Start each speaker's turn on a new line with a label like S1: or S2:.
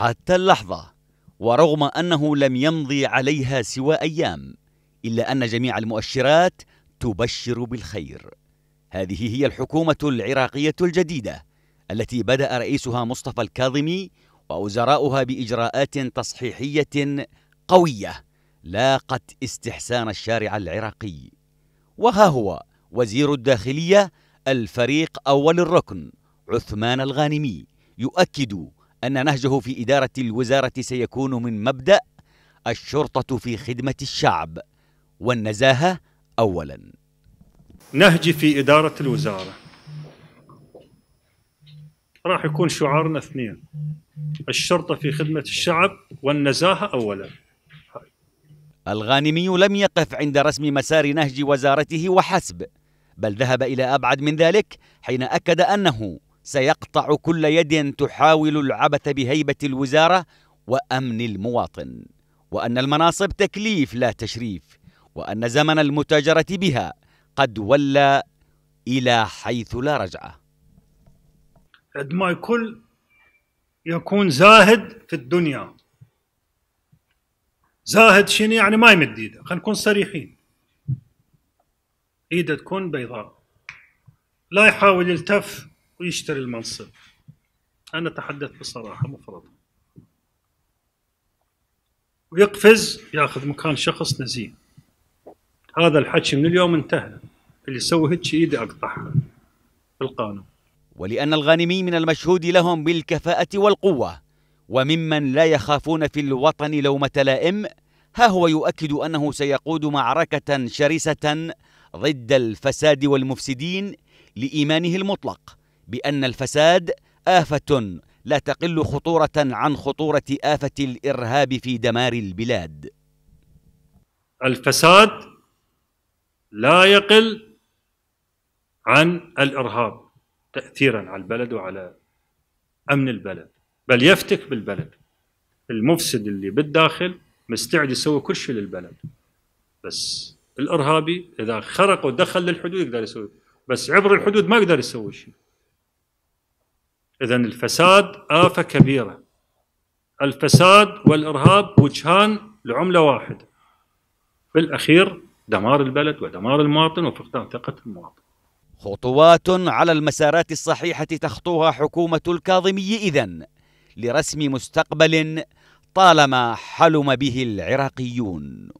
S1: حتى اللحظة ورغم أنه لم يمضي عليها سوى أيام إلا أن جميع المؤشرات تبشر بالخير هذه هي الحكومة العراقية الجديدة التي بدأ رئيسها مصطفى الكاظمي ووزراؤها بإجراءات تصحيحية قوية لاقت استحسان الشارع العراقي وها هو وزير الداخلية الفريق أول الركن عثمان الغانمي يؤكد أن نهجه في إدارة الوزارة سيكون من مبدأ الشرطة في خدمة الشعب والنزاهة أولا نهجي في إدارة الوزارة راح يكون شعارنا اثنين الشرطة في خدمة الشعب والنزاهة أولا الغانمي لم يقف عند رسم مسار نهج وزارته وحسب بل ذهب إلى أبعد من ذلك حين أكد أنه سيقطع كل يد تحاول العبث بهيبة الوزارة وأمن المواطن وأن المناصب تكليف لا تشريف وأن زمن المتاجرة بها قد ولى إلى حيث لا رجعة قد ما الكل يكون زاهد في الدنيا
S2: زاهد شنو يعني ما يمد ايده خلينا نكون صريحين ايده تكون بيضاء لا يحاول يلتف ويشتري المنصب أنا أتحدث بصراحة مفرط ويقفز ياخذ مكان شخص نزيه هذا الحكي من اليوم
S1: انتهى اللي يسوي هيك ايدي اقطعها بالقانون ولان الغانمي من المشهود لهم بالكفاءه والقوه وممن لا يخافون في الوطن لومه لائم ها هو يؤكد انه سيقود معركه شرسه ضد الفساد والمفسدين لايمانه المطلق بأن الفساد آفة لا تقل خطورة عن خطورة آفة الإرهاب في دمار البلاد الفساد لا
S2: يقل عن الإرهاب تأثيرا على البلد وعلى أمن البلد بل يفتك بالبلد المفسد اللي بالداخل مستعد يسوي كل شيء للبلد بس الارهابي اذا خرق ودخل للحدود يقدر يسوي بس عبر الحدود ما يقدر يسوي شيء إذا الفساد آفة كبيرة الفساد والإرهاب وجهان لعملة واحدة بالأخير دمار البلد ودمار المواطن
S1: وفقدان ثقة المواطن خطوات على المسارات الصحيحة تخطوها حكومة الكاظمي اذا لرسم مستقبل طالما حلم به العراقيون